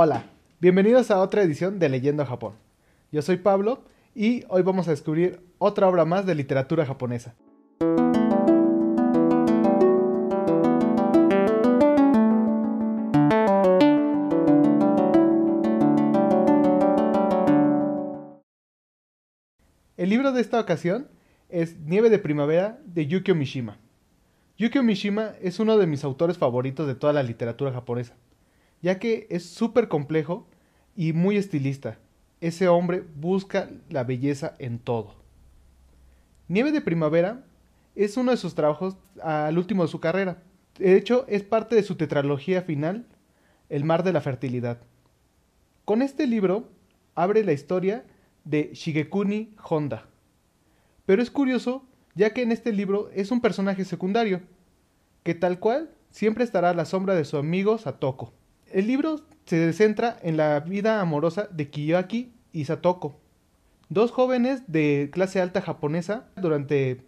Hola, bienvenidos a otra edición de Leyendo Japón. Yo soy Pablo y hoy vamos a descubrir otra obra más de literatura japonesa. El libro de esta ocasión es Nieve de Primavera de Yukio Mishima. Yukio Mishima es uno de mis autores favoritos de toda la literatura japonesa ya que es súper complejo y muy estilista. Ese hombre busca la belleza en todo. Nieve de Primavera es uno de sus trabajos al último de su carrera. De hecho, es parte de su tetralogía final, El mar de la fertilidad. Con este libro abre la historia de Shigekuni Honda. Pero es curioso, ya que en este libro es un personaje secundario, que tal cual siempre estará a la sombra de su amigo Satoko. El libro se centra en la vida amorosa de Kiyoaki y Satoko, dos jóvenes de clase alta japonesa durante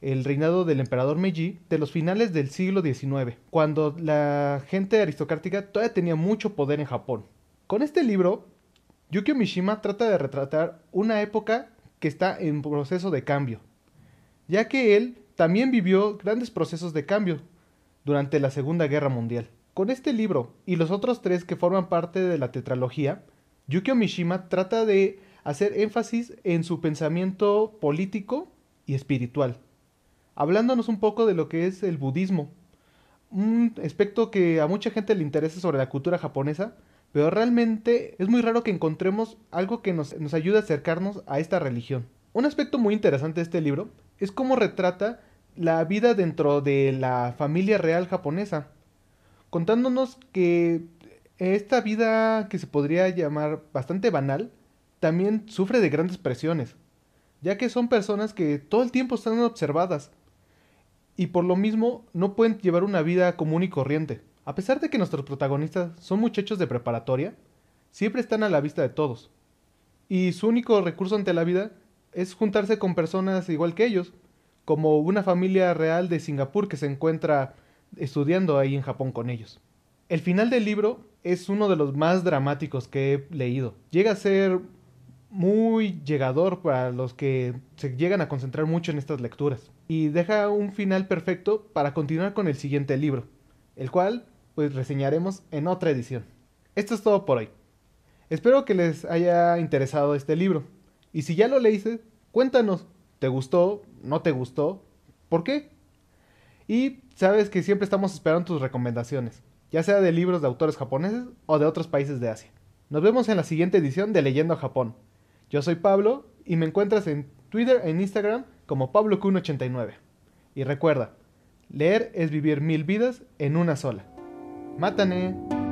el reinado del emperador Meiji de los finales del siglo XIX, cuando la gente aristocrática todavía tenía mucho poder en Japón. Con este libro, Yukio Mishima trata de retratar una época que está en proceso de cambio, ya que él también vivió grandes procesos de cambio durante la Segunda Guerra Mundial. Con este libro y los otros tres que forman parte de la tetralogía, Yukio Mishima trata de hacer énfasis en su pensamiento político y espiritual, hablándonos un poco de lo que es el budismo, un aspecto que a mucha gente le interesa sobre la cultura japonesa, pero realmente es muy raro que encontremos algo que nos, nos ayude a acercarnos a esta religión. Un aspecto muy interesante de este libro es cómo retrata la vida dentro de la familia real japonesa, contándonos que esta vida que se podría llamar bastante banal, también sufre de grandes presiones, ya que son personas que todo el tiempo están observadas y por lo mismo no pueden llevar una vida común y corriente. A pesar de que nuestros protagonistas son muchachos de preparatoria, siempre están a la vista de todos. Y su único recurso ante la vida es juntarse con personas igual que ellos, como una familia real de Singapur que se encuentra estudiando ahí en Japón con ellos. El final del libro es uno de los más dramáticos que he leído. Llega a ser muy llegador para los que se llegan a concentrar mucho en estas lecturas. Y deja un final perfecto para continuar con el siguiente libro, el cual pues reseñaremos en otra edición. Esto es todo por hoy. Espero que les haya interesado este libro. Y si ya lo leíste, cuéntanos, ¿te gustó? ¿No te gustó? ¿Por qué? Y sabes que siempre estamos esperando tus recomendaciones, ya sea de libros de autores japoneses o de otros países de Asia. Nos vemos en la siguiente edición de Leyendo Japón. Yo soy Pablo y me encuentras en Twitter e Instagram como pabloq 89 Y recuerda, leer es vivir mil vidas en una sola. ¡Mátane!